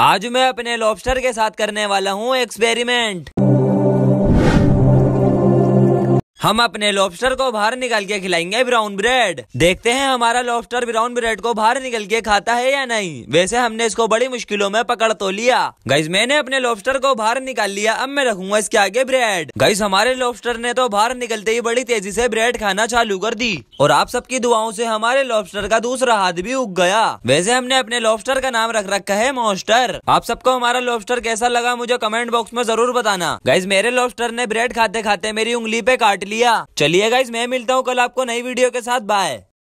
आज मैं अपने लॉबस्टर के साथ करने वाला हूँ एक्सपेरिमेंट हम अपने लॉबस्टर को बाहर निकाल के खिलाएंगे ब्राउन ब्रेड देखते हैं हमारा लॉबस्टर ब्राउन ब्रेड को बाहर निकल के खाता है या नहीं वैसे हमने इसको बड़ी मुश्किलों में पकड़ तो लिया गाइस मैंने अपने लॉबस्टर को बाहर निकाल लिया अब मैं रखूंगा इसके आगे ब्रेड गाइस हमारे लॉबस्टर ने तो बाहर निकलते ही बड़ी तेजी से ब्रेड खाना चालू कर दी और आप सबकी दुआओं से हमारे लॉबस्टर का दूसरा हाथ भी उग गया वैसे हमने अपने लॉबस्टर का नाम रख रखा है मॉस्टर आप सबको हमारा लॉबस्टर कैसा लगा मुझे कमेंट बॉक्स में जरूर बताना गाइज मेरे लॉबस्टर ने ब्रेड खाते खाते मेरी उंगली पे काट लिया चलिए गाइज मैं मिलता हूँ कल आपको नई वीडियो के साथ बाय